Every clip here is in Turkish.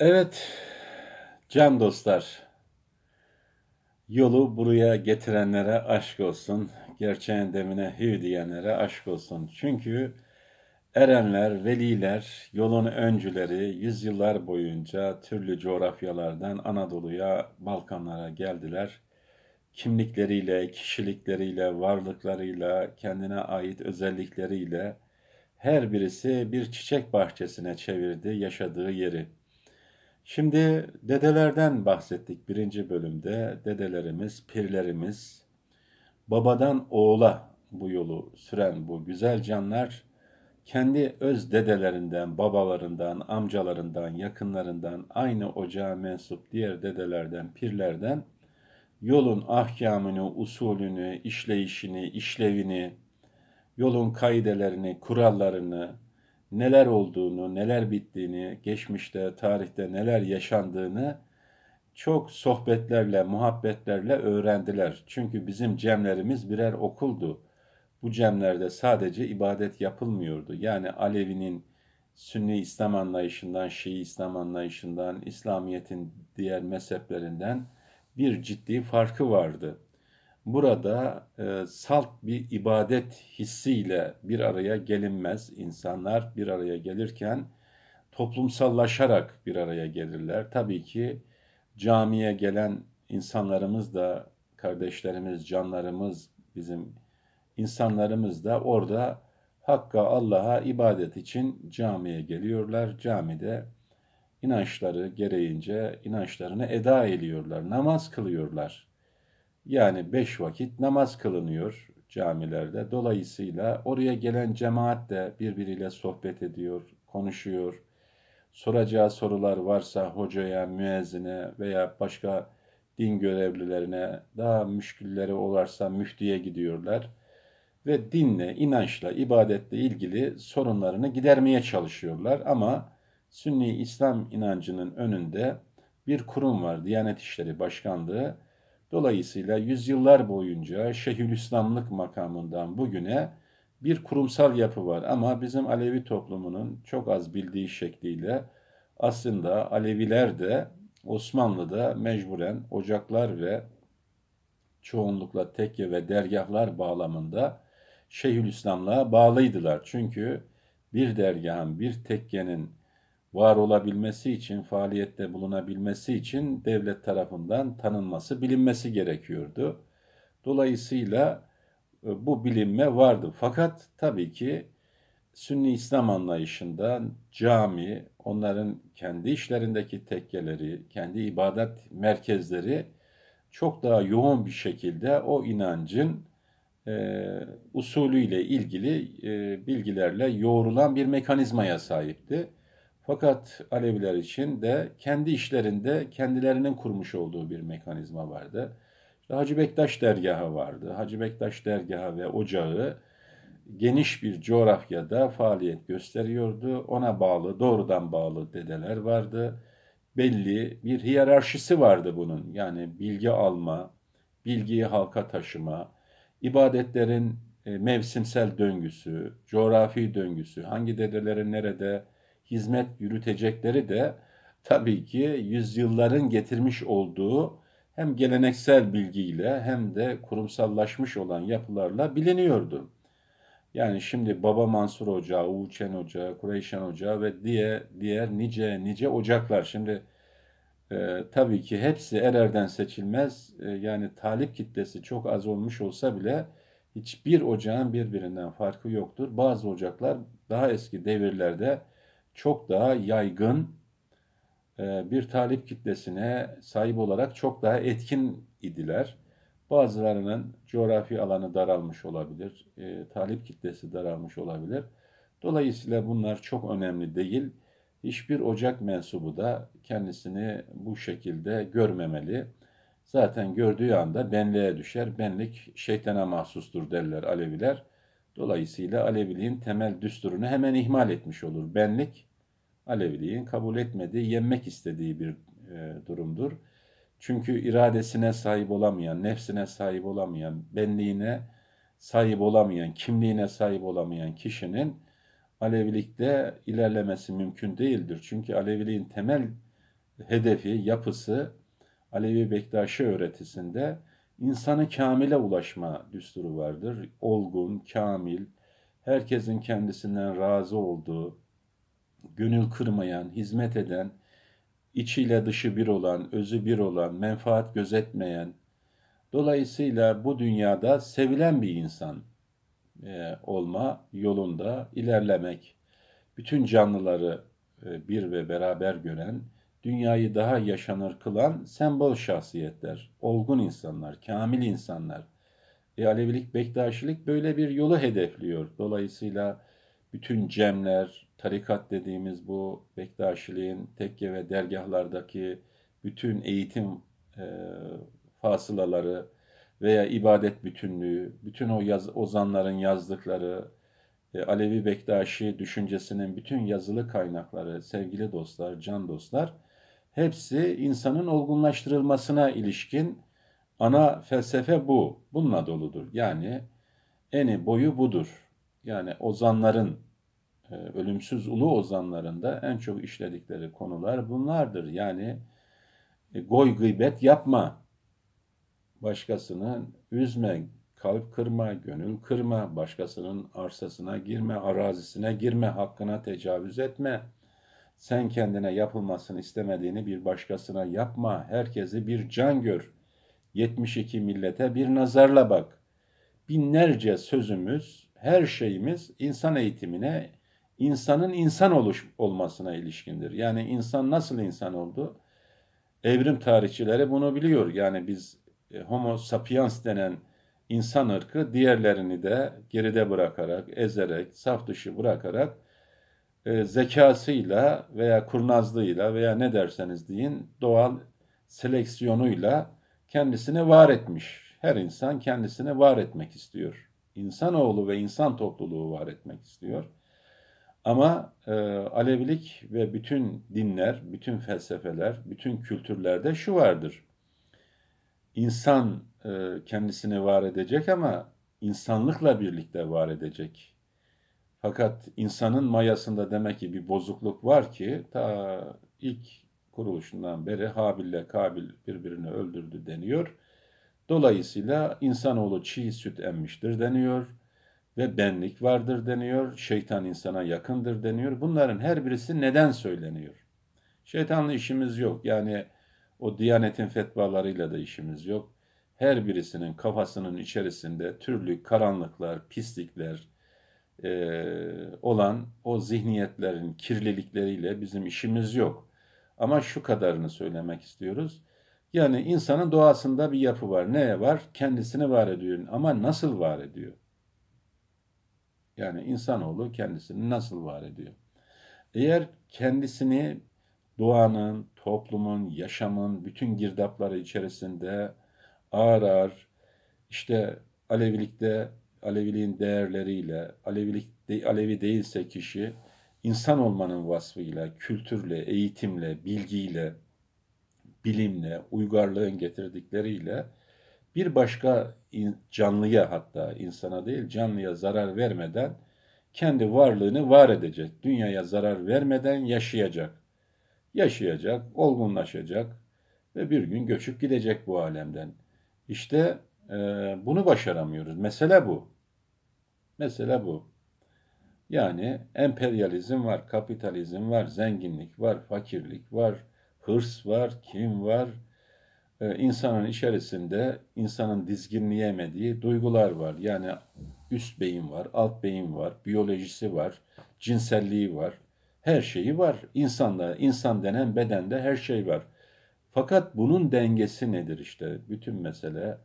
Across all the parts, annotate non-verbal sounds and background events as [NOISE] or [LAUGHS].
Evet, can dostlar. Yolu buraya getirenlere aşk olsun. Gerçeğin demine hü diyenlere aşk olsun. Çünkü erenler, veliler, yolun öncüleri yüzyıllar boyunca türlü coğrafyalardan Anadolu'ya, Balkanlara geldiler. Kimlikleriyle, kişilikleriyle, varlıklarıyla, kendine ait özellikleriyle her birisi bir çiçek bahçesine çevirdi yaşadığı yeri.'' Şimdi dedelerden bahsettik birinci bölümde. Dedelerimiz, pirlerimiz, babadan oğula bu yolu süren bu güzel canlar kendi öz dedelerinden, babalarından, amcalarından, yakınlarından, aynı ocağa mensup diğer dedelerden, pirlerden yolun ahkamını, usulünü, işleyişini, işlevini, yolun kaidelerini, kurallarını, neler olduğunu, neler bittiğini, geçmişte, tarihte neler yaşandığını çok sohbetlerle, muhabbetlerle öğrendiler. Çünkü bizim cemlerimiz birer okuldu. Bu cemlerde sadece ibadet yapılmıyordu. Yani Alevi'nin Sünni İslam anlayışından, Şii İslam anlayışından, İslamiyet'in diğer mezheplerinden bir ciddi farkı vardı. Burada e, salt bir ibadet hissiyle bir araya gelinmez. İnsanlar bir araya gelirken toplumsallaşarak bir araya gelirler. Tabii ki camiye gelen insanlarımız da kardeşlerimiz, canlarımız, bizim insanlarımız da orada Hakk'a, Allah'a ibadet için camiye geliyorlar. Camide inançları gereğince inançlarını eda ediyorlar, namaz kılıyorlar. Yani beş vakit namaz kılınıyor camilerde. Dolayısıyla oraya gelen cemaat de birbiriyle sohbet ediyor, konuşuyor. Soracağı sorular varsa hocaya, müezzine veya başka din görevlilerine, daha müşkülleri olarsa müftüye gidiyorlar ve dinle, inançla, ibadetle ilgili sorunlarını gidermeye çalışıyorlar ama Sünni İslam inancının önünde bir kurum var, Diyanet İşleri Başkanlığı Dolayısıyla yüzyıllar boyunca Şeyhülislamlık makamından bugüne bir kurumsal yapı var ama bizim Alevi toplumunun çok az bildiği şekliyle aslında Aleviler de Osmanlı'da mecburen ocaklar ve çoğunlukla tekke ve dergahlar bağlamında Şeyhülislamlığa bağlıydılar. Çünkü bir dergahın, bir tekkenin var olabilmesi için, faaliyette bulunabilmesi için devlet tarafından tanınması, bilinmesi gerekiyordu. Dolayısıyla e, bu bilinme vardı. Fakat tabii ki Sünni İslam anlayışında cami, onların kendi işlerindeki tekkeleri, kendi ibadet merkezleri çok daha yoğun bir şekilde o inancın e, usulüyle ilgili e, bilgilerle yoğrulan bir mekanizmaya sahipti. Fakat Aleviler için de kendi işlerinde kendilerinin kurmuş olduğu bir mekanizma vardı. İşte Hacı Bektaş dergahı vardı. Hacı Bektaş dergahı ve ocağı geniş bir coğrafyada faaliyet gösteriyordu. Ona bağlı, doğrudan bağlı dedeler vardı. Belli bir hiyerarşisi vardı bunun. Yani bilgi alma, bilgiyi halka taşıma, ibadetlerin e, mevsimsel döngüsü, coğrafi döngüsü, hangi dedelerin nerede, hizmet yürütecekleri de tabii ki yüzyılların getirmiş olduğu hem geleneksel bilgiyle hem de kurumsallaşmış olan yapılarla biliniyordu. Yani şimdi Baba Mansur Ocağı, Uğuçen Ocağı, Kureyşen Ocağı ve diye diğer nice nice ocaklar. Şimdi e, tabii ki hepsi ererden seçilmez. E, yani talip kitlesi çok az olmuş olsa bile hiçbir ocağın birbirinden farkı yoktur. Bazı ocaklar daha eski devirlerde çok daha yaygın e, bir talip kitlesine sahip olarak çok daha etkin idiler. Bazılarının coğrafi alanı daralmış olabilir, e, talip kitlesi daralmış olabilir. Dolayısıyla bunlar çok önemli değil. Hiçbir ocak mensubu da kendisini bu şekilde görmemeli. Zaten gördüğü anda benliğe düşer. Benlik şeytana mahsustur derler Aleviler. Dolayısıyla Aleviliğin temel düsturunu hemen ihmal etmiş olur. Benlik Aleviliğin kabul etmediği, yenmek istediği bir e, durumdur. Çünkü iradesine sahip olamayan, nefsine sahip olamayan, benliğine sahip olamayan, kimliğine sahip olamayan kişinin Alevilikte ilerlemesi mümkün değildir. Çünkü Aleviliğin temel hedefi, yapısı Alevi Bektaşi öğretisinde İnsana kamile ulaşma düsturu vardır. Olgun, kamil, herkesin kendisinden razı olduğu, gönül kırmayan, hizmet eden, içiyle dışı bir olan, özü bir olan, menfaat gözetmeyen, dolayısıyla bu dünyada sevilen bir insan e, olma yolunda ilerlemek, bütün canlıları e, bir ve beraber gören, dünyayı daha yaşanır kılan sembol şahsiyetler, olgun insanlar, kamil insanlar. E, Alevilik, Bektaşilik böyle bir yolu hedefliyor. Dolayısıyla bütün cemler, tarikat dediğimiz bu Bektaşiliğin tekke ve dergahlardaki bütün eğitim e, fasılaları veya ibadet bütünlüğü, bütün o yaz, ozanların yazdıkları, e, Alevi Bektaşi düşüncesinin bütün yazılı kaynakları, sevgili dostlar, can dostlar, Hepsi insanın olgunlaştırılmasına ilişkin ana felsefe bu. Bununla doludur. Yani eni boyu budur. Yani ozanların, e, ölümsüz ulu ozanlarında en çok işledikleri konular bunlardır. Yani e, goy gıybet yapma. Başkasını üzme, kalp kırma, gönül kırma, başkasının arsasına girme, arazisine girme, hakkına tecavüz etme.'' Sen kendine yapılmasını istemediğini bir başkasına yapma. Herkesi bir can gör. 72 millete bir nazarla bak. Binlerce sözümüz, her şeyimiz insan eğitimine, insanın insan oluş olmasına ilişkindir. Yani insan nasıl insan oldu? Evrim tarihçileri bunu biliyor. Yani biz e, homo sapiens denen insan ırkı diğerlerini de geride bırakarak, ezerek, saf dışı bırakarak e, zekasıyla veya kurnazlığıyla veya ne derseniz deyin doğal seleksiyonuyla kendisini var etmiş. Her insan kendisini var etmek istiyor. İnsanoğlu ve insan topluluğu var etmek istiyor. Ama e, Alevilik ve bütün dinler, bütün felsefeler, bütün kültürlerde şu vardır. İnsan e, kendisini var edecek ama insanlıkla birlikte var edecek. Fakat insanın mayasında demek ki bir bozukluk var ki ta ilk kuruluşundan beri Habil'le Kabil birbirini öldürdü deniyor. Dolayısıyla insanoğlu çiğ süt emmiştir deniyor ve benlik vardır deniyor, şeytan insana yakındır deniyor. Bunların her birisi neden söyleniyor? Şeytanla işimiz yok. Yani o Diyanet'in fetvalarıyla da işimiz yok. Her birisinin kafasının içerisinde türlü karanlıklar, pislikler, e, olan o zihniyetlerin kirlilikleriyle bizim işimiz yok. Ama şu kadarını söylemek istiyoruz. Yani insanın doğasında bir yapı var. Ne var? Kendisini var ediyor ama nasıl var ediyor? Yani insanoğlu kendisini nasıl var ediyor? Eğer kendisini doğanın, toplumun, yaşamın bütün girdapları içerisinde ağır ağır işte Alevilikte Aleviliğin değerleriyle, Alevilik de, Alevi değilse kişi insan olmanın vasfıyla, kültürle, eğitimle, bilgiyle, bilimle, uygarlığın getirdikleriyle bir başka canlıya hatta insana değil canlıya zarar vermeden kendi varlığını var edecek. Dünyaya zarar vermeden yaşayacak. Yaşayacak, olgunlaşacak ve bir gün göçüp gidecek bu alemden. İşte ee, bunu başaramıyoruz. Mesele bu. Mesele bu. Yani emperyalizm var, kapitalizm var, zenginlik var, fakirlik var, hırs var, kim var. E, insanın içerisinde insanın dizginleyemediği duygular var. Yani üst beyin var, alt beyin var, biyolojisi var, cinselliği var. Her şeyi var. İnsanda, insan denen bedende her şey var. Fakat bunun dengesi nedir işte? Bütün mesele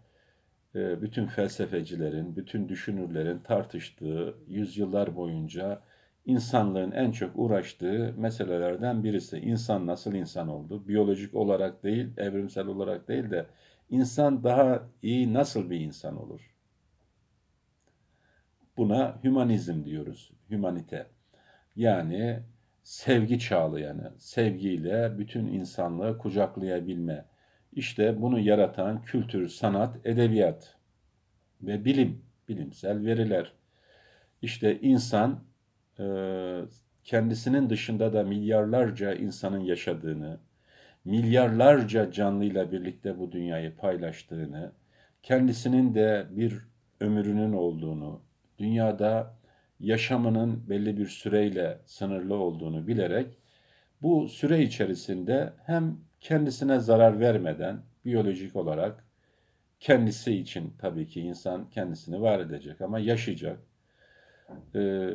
e, bütün felsefecilerin, bütün düşünürlerin tartıştığı, yüzyıllar boyunca insanlığın en çok uğraştığı meselelerden birisi. İnsan nasıl insan oldu? Biyolojik olarak değil, evrimsel olarak değil de insan daha iyi nasıl bir insan olur? Buna hümanizm diyoruz, hümanite. Yani sevgi yani sevgiyle bütün insanlığı kucaklayabilme, işte bunu yaratan kültür, sanat, edebiyat ve bilim, bilimsel veriler. İşte insan e, kendisinin dışında da milyarlarca insanın yaşadığını, milyarlarca canlıyla birlikte bu dünyayı paylaştığını, kendisinin de bir ömrünün olduğunu, dünyada yaşamının belli bir süreyle sınırlı olduğunu bilerek bu süre içerisinde hem kendisine zarar vermeden biyolojik olarak kendisi için tabii ki insan kendisini var edecek ama yaşayacak. Ee,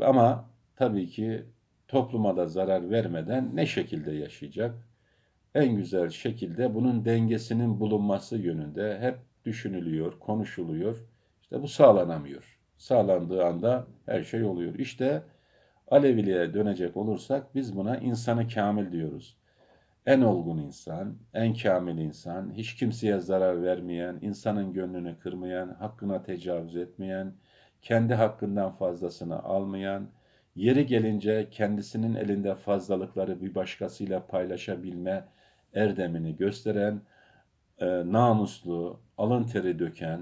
ama tabii ki topluma da zarar vermeden ne şekilde yaşayacak? En güzel şekilde bunun dengesinin bulunması yönünde hep düşünülüyor, konuşuluyor. İşte bu sağlanamıyor. Sağlandığı anda her şey oluyor. İşte bu Aleviliğe dönecek olursak biz buna insanı kamil diyoruz. En olgun insan, en kamil insan, hiç kimseye zarar vermeyen, insanın gönlünü kırmayan, hakkına tecavüz etmeyen, kendi hakkından fazlasını almayan, yeri gelince kendisinin elinde fazlalıkları bir başkasıyla paylaşabilme erdemini gösteren, e, namuslu, alın teri döken,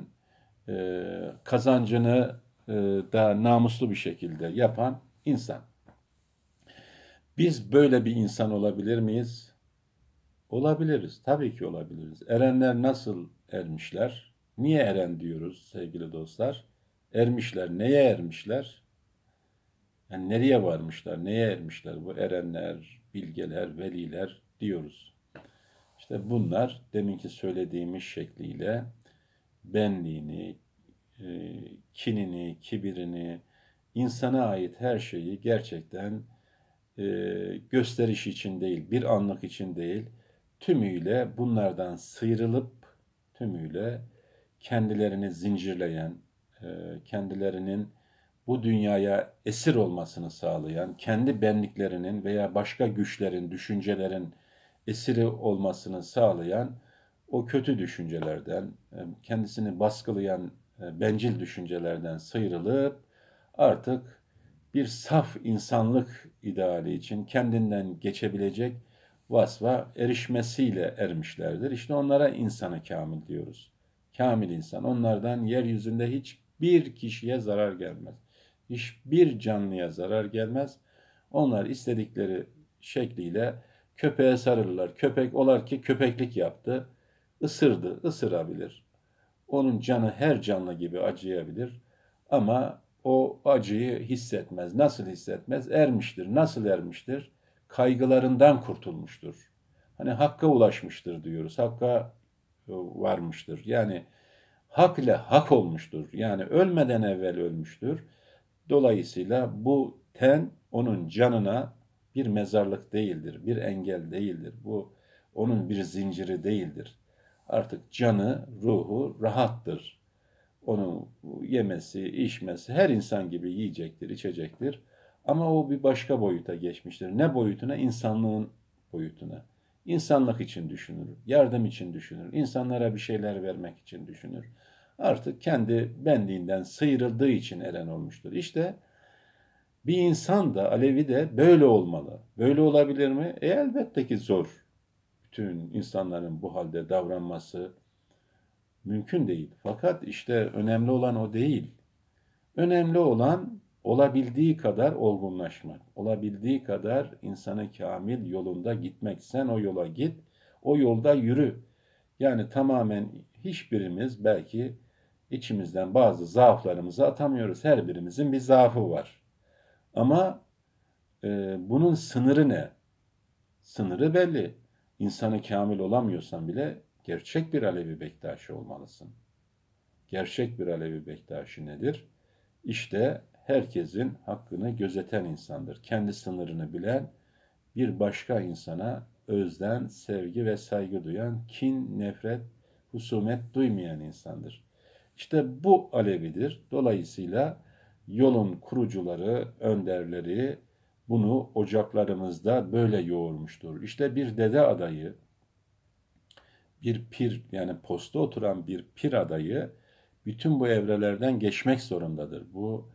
e, kazancını e, da namuslu bir şekilde yapan insan. Biz böyle bir insan olabilir miyiz? Olabiliriz. Tabii ki olabiliriz. Erenler nasıl ermişler? Niye eren diyoruz sevgili dostlar? Ermişler. Neye ermişler? Yani nereye varmışlar? Neye ermişler? Bu erenler, bilgeler, veliler diyoruz. İşte bunlar deminki söylediğimiz şekliyle benliğini, e, kinini, kibirini, insana ait her şeyi gerçekten e, gösteriş için değil, bir anlık için değil, tümüyle bunlardan sıyrılıp tümüyle kendilerini zincirleyen, e, kendilerinin bu dünyaya esir olmasını sağlayan, kendi benliklerinin veya başka güçlerin, düşüncelerin esiri olmasını sağlayan o kötü düşüncelerden, e, kendisini baskılayan e, bencil düşüncelerden sıyrılıp artık bir saf insanlık ideali için kendinden geçebilecek vasfa erişmesiyle ermişlerdir. İşte onlara insanı kamil diyoruz. Kamil insan. Onlardan yeryüzünde hiçbir kişiye zarar gelmez. Hiçbir canlıya zarar gelmez. Onlar istedikleri şekliyle köpeğe sarılırlar. Köpek olar ki köpeklik yaptı. Isırdı, ısırabilir. Onun canı her canlı gibi acıyabilir. Ama o acıyı hissetmez. Nasıl hissetmez? Ermiştir. Nasıl ermiştir? Kaygılarından kurtulmuştur. Hani hakka ulaşmıştır diyoruz. Hakka e, varmıştır. Yani hak ile hak olmuştur. Yani ölmeden evvel ölmüştür. Dolayısıyla bu ten onun canına bir mezarlık değildir, bir engel değildir. Bu onun bir zinciri değildir. Artık canı, ruhu rahattır. Onu yemesi, içmesi her insan gibi yiyecektir, içecektir. Ama o bir başka boyuta geçmiştir. Ne boyutuna? İnsanlığın boyutuna. İnsanlık için düşünür, yardım için düşünür, insanlara bir şeyler vermek için düşünür. Artık kendi benliğinden sıyrıldığı için eren olmuştur. İşte bir insan da, Alevi de böyle olmalı. Böyle olabilir mi? E elbette ki zor. Bütün insanların bu halde davranması, Mümkün değil. Fakat işte önemli olan o değil. Önemli olan olabildiği kadar olgunlaşmak. Olabildiği kadar insanı kamil yolunda gitmek. Sen o yola git, o yolda yürü. Yani tamamen hiçbirimiz belki içimizden bazı zaaflarımızı atamıyoruz. Her birimizin bir zaafı var. Ama e, bunun sınırı ne? Sınırı belli. İnsanı kamil olamıyorsan bile Gerçek bir Alevi Bektaşi olmalısın. Gerçek bir Alevi Bektaşi nedir? İşte herkesin hakkını gözeten insandır. Kendi sınırını bilen, bir başka insana özden sevgi ve saygı duyan, kin, nefret, husumet duymayan insandır. İşte bu Alevidir. Dolayısıyla yolun kurucuları, önderleri bunu ocaklarımızda böyle yoğurmuştur. İşte bir dede adayı, bir pir yani posta oturan bir pir adayı bütün bu evrelerden geçmek zorundadır. Bu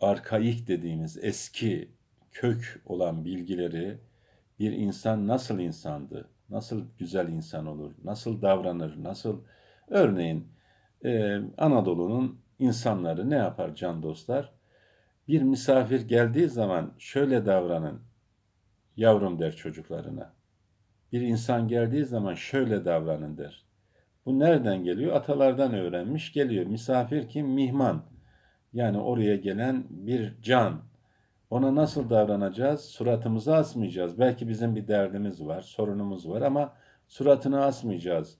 arkaik dediğimiz eski kök olan bilgileri bir insan nasıl insandı, nasıl güzel insan olur, nasıl davranır, nasıl örneğin e, Anadolu'nun insanları ne yapar can dostlar? Bir misafir geldiği zaman şöyle davranın yavrum der çocuklarına. Bir insan geldiği zaman şöyle davranın der. Bu nereden geliyor? Atalardan öğrenmiş geliyor. Misafir kim? Mihman. Yani oraya gelen bir can. Ona nasıl davranacağız? Suratımızı asmayacağız. Belki bizim bir derdimiz var, sorunumuz var ama suratını asmayacağız.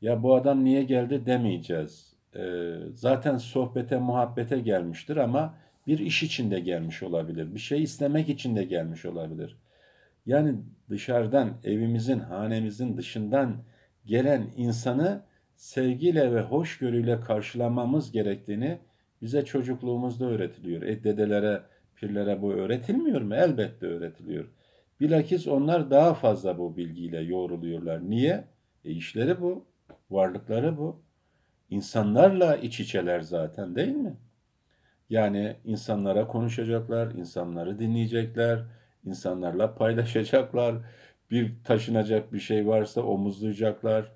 Ya bu adam niye geldi demeyeceğiz. Ee, zaten sohbete, muhabbete gelmiştir ama bir iş içinde gelmiş olabilir. Bir şey istemek için de gelmiş olabilir. Yani dışarıdan, evimizin, hanemizin dışından gelen insanı sevgiyle ve hoşgörüyle karşılamamız gerektiğini bize çocukluğumuzda öğretiliyor. E dedelere, pirlere bu öğretilmiyor mu? Elbette öğretiliyor. Bilakis onlar daha fazla bu bilgiyle yoğruluyorlar. Niye? E işleri bu, varlıkları bu. İnsanlarla iç içeler zaten değil mi? Yani insanlara konuşacaklar, insanları dinleyecekler, insanlarla paylaşacaklar. Bir taşınacak bir şey varsa omuzlayacaklar.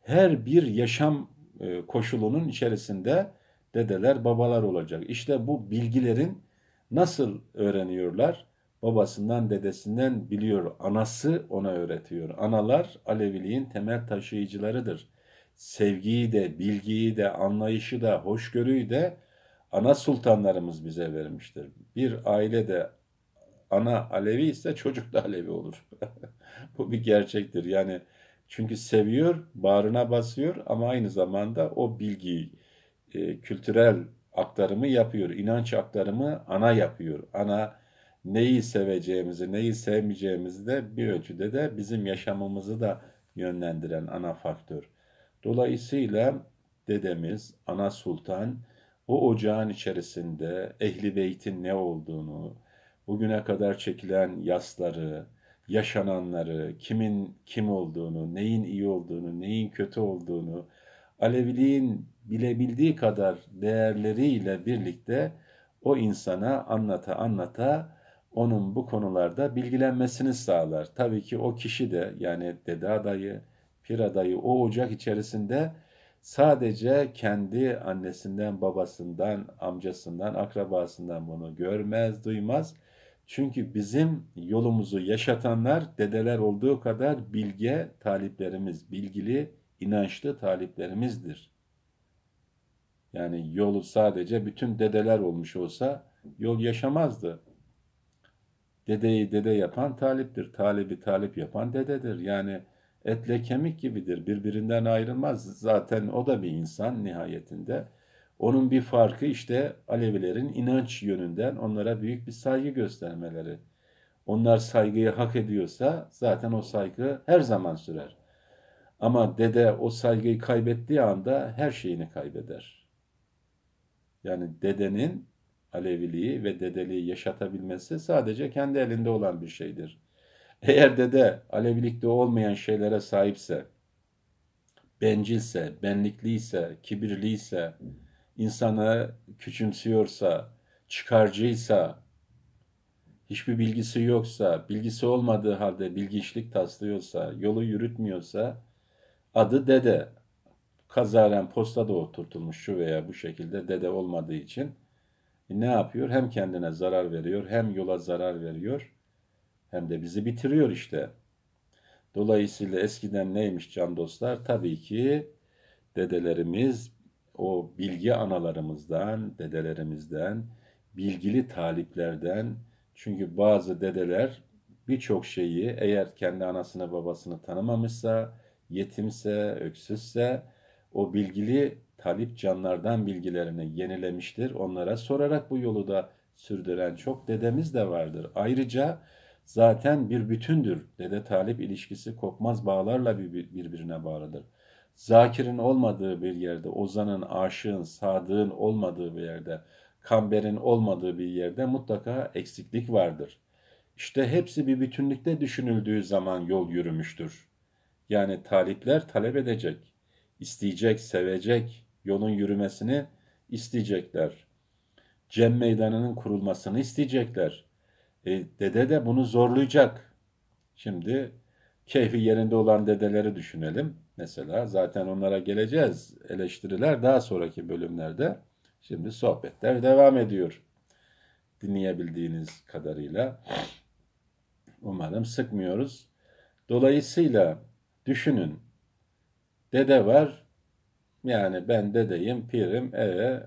Her bir yaşam e, koşulunun içerisinde dedeler, babalar olacak. İşte bu bilgilerin nasıl öğreniyorlar? Babasından, dedesinden biliyor. Anası ona öğretiyor. Analar Aleviliğin temel taşıyıcılarıdır. Sevgiyi de, bilgiyi de, anlayışı da, hoşgörüyü de ana sultanlarımız bize vermiştir. Bir ailede ana Alevi ise çocuk da Alevi olur. [LAUGHS] Bu bir gerçektir. Yani çünkü seviyor, bağrına basıyor ama aynı zamanda o bilgiyi, e, kültürel aktarımı yapıyor. inanç aktarımı ana yapıyor. Ana neyi seveceğimizi, neyi sevmeyeceğimizi de bir ölçüde de bizim yaşamımızı da yönlendiren ana faktör. Dolayısıyla dedemiz, ana sultan o ocağın içerisinde ehli beytin ne olduğunu, bugüne kadar çekilen yasları, yaşananları, kimin kim olduğunu, neyin iyi olduğunu, neyin kötü olduğunu, Aleviliğin bilebildiği kadar değerleriyle birlikte o insana anlata anlata onun bu konularda bilgilenmesini sağlar. Tabii ki o kişi de yani dede adayı, pir adayı o ocak içerisinde sadece kendi annesinden, babasından, amcasından, akrabasından bunu görmez, duymaz. Çünkü bizim yolumuzu yaşatanlar dedeler olduğu kadar bilge taliplerimiz, bilgili, inançlı taliplerimizdir. Yani yolu sadece bütün dedeler olmuş olsa yol yaşamazdı. Dedeyi dede yapan taliptir. Talibi talip yapan dededir. Yani etle kemik gibidir. Birbirinden ayrılmaz. Zaten o da bir insan nihayetinde. Onun bir farkı işte Alevilerin inanç yönünden onlara büyük bir saygı göstermeleri. Onlar saygıyı hak ediyorsa zaten o saygı her zaman sürer. Ama dede o saygıyı kaybettiği anda her şeyini kaybeder. Yani dedenin Aleviliği ve dedeliği yaşatabilmesi sadece kendi elinde olan bir şeydir. Eğer dede Alevilikte olmayan şeylere sahipse, bencilse, benlikliyse, kibirliyse, insanı küçümsüyorsa, çıkarcıysa, hiçbir bilgisi yoksa, bilgisi olmadığı halde bilgiçlik taslıyorsa, yolu yürütmüyorsa adı dede. Kazaren postada oturtulmuş şu veya bu şekilde dede olmadığı için ne yapıyor? Hem kendine zarar veriyor, hem yola zarar veriyor, hem de bizi bitiriyor işte. Dolayısıyla eskiden neymiş can dostlar? Tabii ki dedelerimiz o bilgi analarımızdan, dedelerimizden, bilgili taliplerden çünkü bazı dedeler birçok şeyi eğer kendi anasını babasını tanımamışsa, yetimse, öksüzse o bilgili talip canlardan bilgilerini yenilemiştir. Onlara sorarak bu yolu da sürdüren çok dedemiz de vardır. Ayrıca zaten bir bütündür. Dede talip ilişkisi kopmaz bağlarla birbirine bağlıdır. Zakir'in olmadığı bir yerde, Ozan'ın, Aşık'ın, Sadık'ın olmadığı bir yerde, Kamber'in olmadığı bir yerde mutlaka eksiklik vardır. İşte hepsi bir bütünlükte düşünüldüğü zaman yol yürümüştür. Yani talipler talep edecek, isteyecek, sevecek, yolun yürümesini isteyecekler. Cem meydanının kurulmasını isteyecekler. E, dede de bunu zorlayacak. Şimdi keyfi yerinde olan dedeleri düşünelim. Mesela zaten onlara geleceğiz. Eleştiriler daha sonraki bölümlerde. Şimdi sohbetler devam ediyor. Dinleyebildiğiniz kadarıyla. Umarım sıkmıyoruz. Dolayısıyla düşünün. Dede var. Yani ben dedeyim, pirim, eve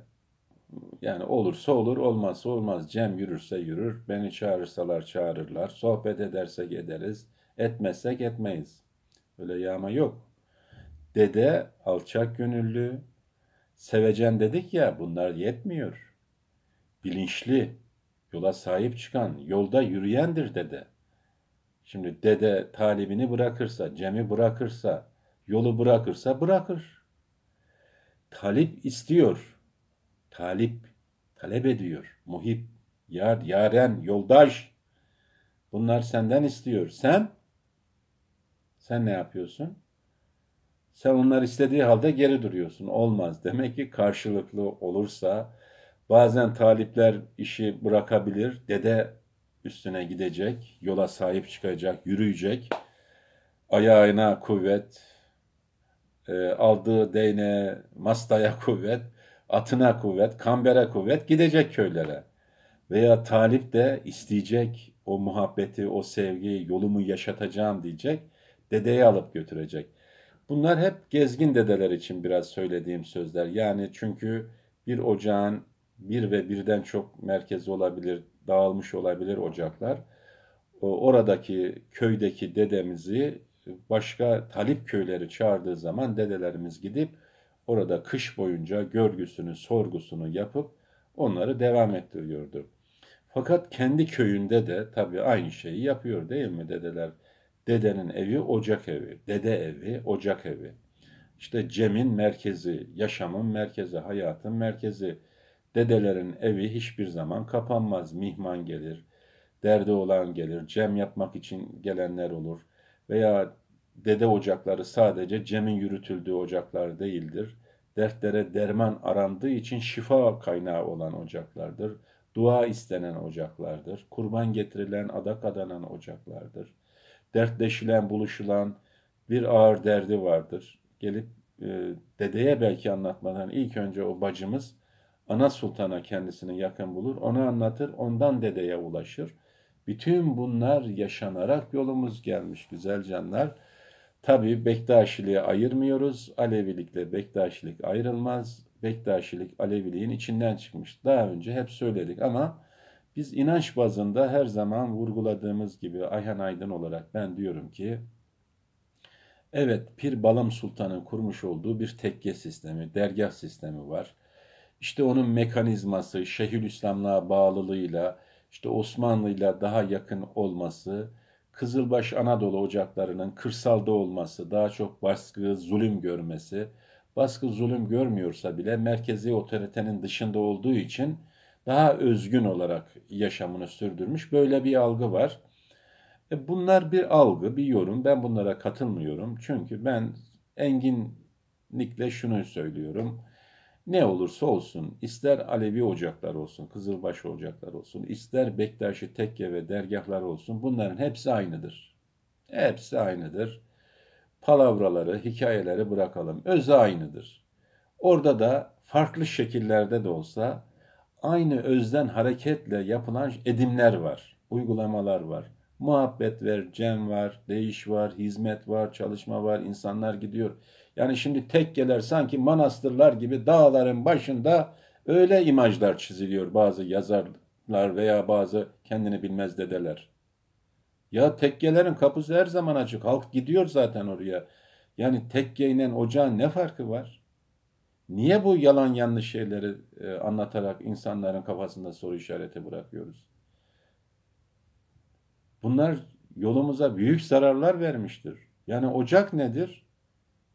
yani olursa olur, olmazsa olmaz. Cem yürürse yürür, beni çağırırsalar çağırırlar. Sohbet edersek ederiz, etmezsek etmeyiz. Öyle yağma yok. Dede alçak gönüllü, sevecen dedik ya bunlar yetmiyor. Bilinçli, yola sahip çıkan, yolda yürüyendir dede. Şimdi dede talibini bırakırsa, cemi bırakırsa, yolu bırakırsa bırakır. Talip istiyor. Talip, talep ediyor. Muhip, yar, yaren, yoldaş. Bunlar senden istiyor. Sen, sen ne yapıyorsun? Sen onlar istediği halde geri duruyorsun. Olmaz. Demek ki karşılıklı olursa bazen talipler işi bırakabilir. Dede üstüne gidecek, yola sahip çıkacak, yürüyecek. Ayağına kuvvet, e, aldığı değne, mastaya kuvvet, atına kuvvet, kambere kuvvet gidecek köylere. Veya talip de isteyecek o muhabbeti, o sevgiyi, yolumu yaşatacağım diyecek. Dedeyi alıp götürecek. Bunlar hep gezgin dedeler için biraz söylediğim sözler. Yani çünkü bir ocağın bir ve birden çok merkezi olabilir, dağılmış olabilir ocaklar. Oradaki köydeki dedemizi başka talip köyleri çağırdığı zaman dedelerimiz gidip orada kış boyunca görgüsünü, sorgusunu yapıp onları devam ettiriyordu. Fakat kendi köyünde de tabii aynı şeyi yapıyor değil mi dedeler? Dedenin evi ocak evi, dede evi ocak evi. İşte Cem'in merkezi, yaşamın merkezi, hayatın merkezi. Dedelerin evi hiçbir zaman kapanmaz. Mihman gelir, derdi olan gelir, Cem yapmak için gelenler olur. Veya dede ocakları sadece Cem'in yürütüldüğü ocaklar değildir. Dertlere derman arandığı için şifa kaynağı olan ocaklardır. Dua istenen ocaklardır. Kurban getirilen, adak adanan ocaklardır.'' dertleşilen, buluşulan bir ağır derdi vardır. Gelip e, dedeye belki anlatmadan ilk önce o bacımız ana sultana kendisini yakın bulur, onu anlatır, ondan dedeye ulaşır. Bütün bunlar yaşanarak yolumuz gelmiş güzel canlar. Tabii bektaşiliği ayırmıyoruz. Alevilikle Bektaşilik ayrılmaz. Bektaşilik Aleviliğin içinden çıkmış. Daha önce hep söyledik ama biz inanç bazında her zaman vurguladığımız gibi Ayhan Aydın olarak ben diyorum ki evet Pir Balam Sultan'ın kurmuş olduğu bir tekke sistemi, dergah sistemi var. İşte onun mekanizması, Şeyhülislamlığa bağlılığıyla, işte Osmanlı'yla daha yakın olması, Kızılbaş Anadolu ocaklarının kırsalda olması, daha çok baskı, zulüm görmesi, baskı zulüm görmüyorsa bile merkezi otoritenin dışında olduğu için daha özgün olarak yaşamını sürdürmüş. Böyle bir algı var. E bunlar bir algı, bir yorum. Ben bunlara katılmıyorum. Çünkü ben enginlikle şunu söylüyorum. Ne olursa olsun, ister Alevi ocaklar olsun, Kızılbaş ocaklar olsun, ister Bektaşi tekke ve dergahlar olsun, bunların hepsi aynıdır. Hepsi aynıdır. Palavraları, hikayeleri bırakalım. Özü aynıdır. Orada da farklı şekillerde de olsa aynı özden hareketle yapılan edimler var, uygulamalar var. Muhabbet var, cem var, değiş var, hizmet var, çalışma var, insanlar gidiyor. Yani şimdi tekkeler sanki manastırlar gibi dağların başında öyle imajlar çiziliyor bazı yazarlar veya bazı kendini bilmez dedeler. Ya tekkelerin kapısı her zaman açık. Halk gidiyor zaten oraya. Yani tekkeyle ocağın ne farkı var? Niye bu yalan yanlış şeyleri e, anlatarak insanların kafasında soru işareti bırakıyoruz? Bunlar yolumuza büyük zararlar vermiştir. Yani ocak nedir?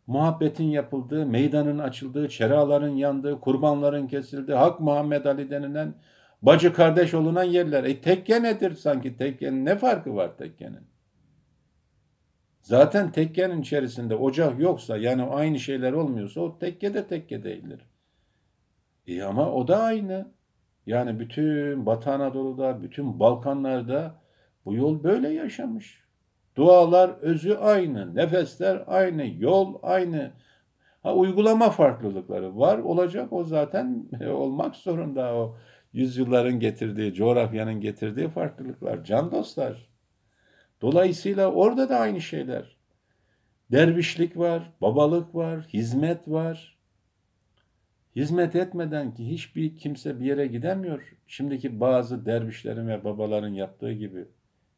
Muhabbetin yapıldığı, meydanın açıldığı, çeraların yandığı, kurbanların kesildiği, Hak Muhammed Ali denilen bacı kardeş olunan yerler. E tekke nedir sanki tekkenin? Ne farkı var tekkenin? Zaten tekkenin içerisinde ocak yoksa yani aynı şeyler olmuyorsa o tekke de tekke değildir. E ama o da aynı. Yani bütün Batı Anadolu'da, bütün Balkanlar'da bu yol böyle yaşamış. Dualar özü aynı, nefesler aynı, yol aynı. Ha, uygulama farklılıkları var olacak o zaten [LAUGHS] olmak zorunda o yüzyılların getirdiği, coğrafyanın getirdiği farklılıklar. Can dostlar. Dolayısıyla orada da aynı şeyler. Dervişlik var, babalık var, hizmet var. Hizmet etmeden ki hiçbir kimse bir yere gidemiyor. Şimdiki bazı dervişlerin ve babaların yaptığı gibi.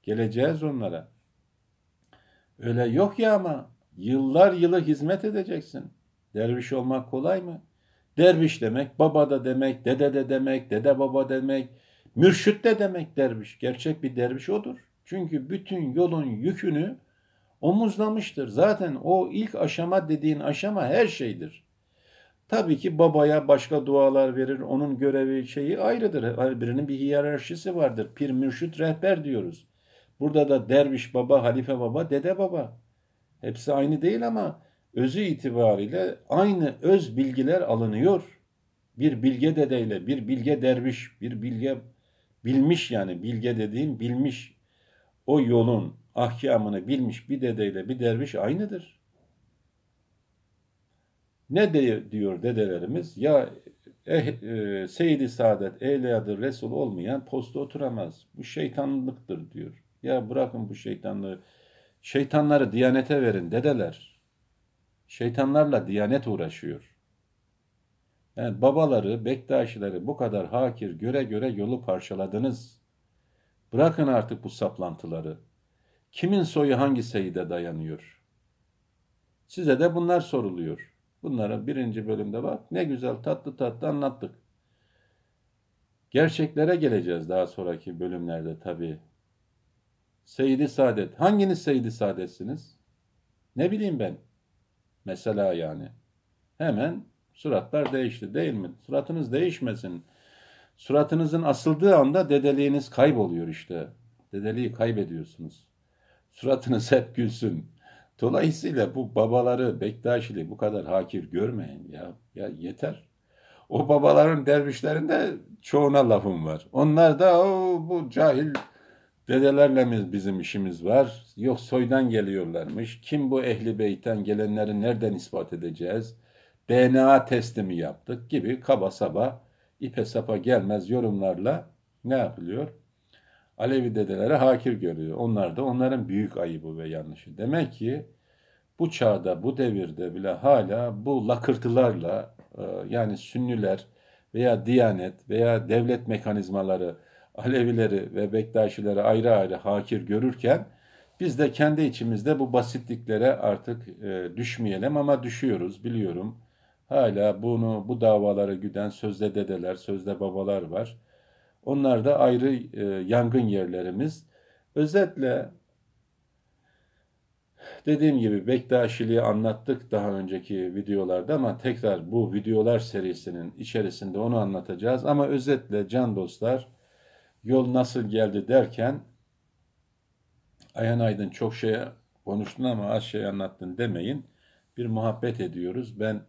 Geleceğiz onlara. Öyle yok ya ama yıllar yılı hizmet edeceksin. Derviş olmak kolay mı? Derviş demek baba da demek, dede de demek, dede baba demek, mürşit de demek derviş. Gerçek bir derviş odur. Çünkü bütün yolun yükünü omuzlamıştır. Zaten o ilk aşama dediğin aşama her şeydir. Tabii ki babaya başka dualar verir. Onun görevi şeyi ayrıdır. Her birinin bir hiyerarşisi vardır. Pir, mürşit, rehber diyoruz. Burada da derviş baba, halife baba, dede baba. Hepsi aynı değil ama özü itibariyle aynı öz bilgiler alınıyor. Bir bilge dedeyle, bir bilge derviş, bir bilge bilmiş yani bilge dediğim bilmiş o yolun ahkamını bilmiş bir dedeyle bir derviş aynıdır. Ne de, diyor dedelerimiz? Ya eh, e, Seyyid-i Saadet, Eyliyadır, Resul olmayan posta oturamaz. Bu şeytanlıktır diyor. Ya bırakın bu şeytanlığı. Şeytanları diyanete verin dedeler. Şeytanlarla diyanet uğraşıyor. Yani babaları, bektaşileri bu kadar hakir göre göre yolu parçaladınız. Bırakın artık bu saplantıları. Kimin soyu hangi seyide dayanıyor? Size de bunlar soruluyor. Bunlara birinci bölümde bak ne güzel tatlı tatlı anlattık. Gerçeklere geleceğiz daha sonraki bölümlerde tabii. Seyidi Saadet. Hanginiz Seyidi Saadet'siniz? Ne bileyim ben. Mesela yani. Hemen suratlar değişti değil mi? Suratınız değişmesin. Suratınızın asıldığı anda dedeliğiniz kayboluyor işte. Dedeliği kaybediyorsunuz. Suratınız hep gülsün. Dolayısıyla bu babaları, Bektaşili bu kadar hakir görmeyin ya. Ya yeter. O babaların dervişlerinde çoğuna lafım var. Onlar da o bu cahil dedelerle mi bizim işimiz var? Yok soydan geliyorlarmış. Kim bu ehli beyten gelenleri nereden ispat edeceğiz? DNA testi mi yaptık gibi kaba saba ipe sapa gelmez yorumlarla ne yapılıyor? Alevi dedelere hakir görüyor. Onlar da onların büyük ayıbı ve yanlışı. Demek ki bu çağda, bu devirde bile hala bu lakırtılarla e, yani sünniler veya diyanet veya devlet mekanizmaları Alevileri ve Bektaşileri ayrı ayrı hakir görürken biz de kendi içimizde bu basitliklere artık e, düşmeyelim ama düşüyoruz biliyorum hala bunu bu davaları güden sözde dedeler, sözde babalar var. Onlar da ayrı e, yangın yerlerimiz. Özetle dediğim gibi Bektaşiliği anlattık daha önceki videolarda ama tekrar bu videolar serisinin içerisinde onu anlatacağız. Ama özetle can dostlar yol nasıl geldi derken Ayhan Aydın çok şey konuştun ama az şey anlattın demeyin. Bir muhabbet ediyoruz. Ben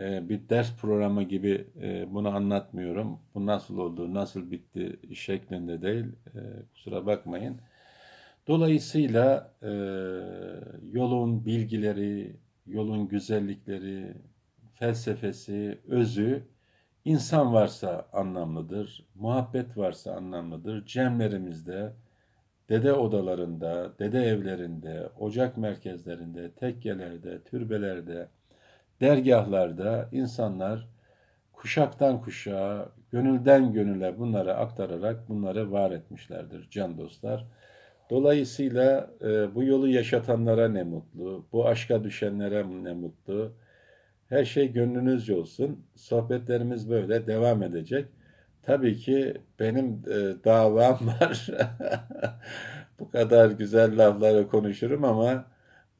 ee, bir ders programı gibi e, bunu anlatmıyorum. Bu nasıl oldu, nasıl bitti şeklinde değil. Ee, kusura bakmayın. Dolayısıyla e, yolun bilgileri, yolun güzellikleri, felsefesi, özü insan varsa anlamlıdır, muhabbet varsa anlamlıdır. Cemlerimizde, dede odalarında, dede evlerinde, ocak merkezlerinde, tekkelerde, türbelerde, dergahlarda insanlar kuşaktan kuşağa, gönülden gönüle bunları aktararak bunları var etmişlerdir can dostlar. Dolayısıyla e, bu yolu yaşatanlara ne mutlu, bu aşka düşenlere ne mutlu. Her şey gönlünüzce olsun. Sohbetlerimiz böyle devam edecek. Tabii ki benim e, davam [LAUGHS] var. bu kadar güzel laflara konuşurum ama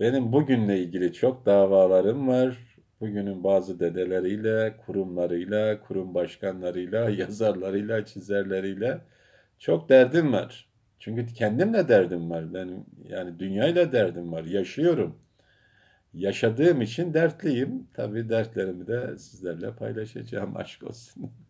benim bugünle ilgili çok davalarım var bugünün bazı dedeleriyle, kurumlarıyla, kurum başkanlarıyla, [LAUGHS] yazarlarıyla, çizerleriyle çok derdim var. Çünkü kendimle derdim var. Benim yani dünyayla derdim var. Yaşıyorum. Yaşadığım için dertliyim. Tabii dertlerimi de sizlerle paylaşacağım. [LAUGHS] Aşk olsun.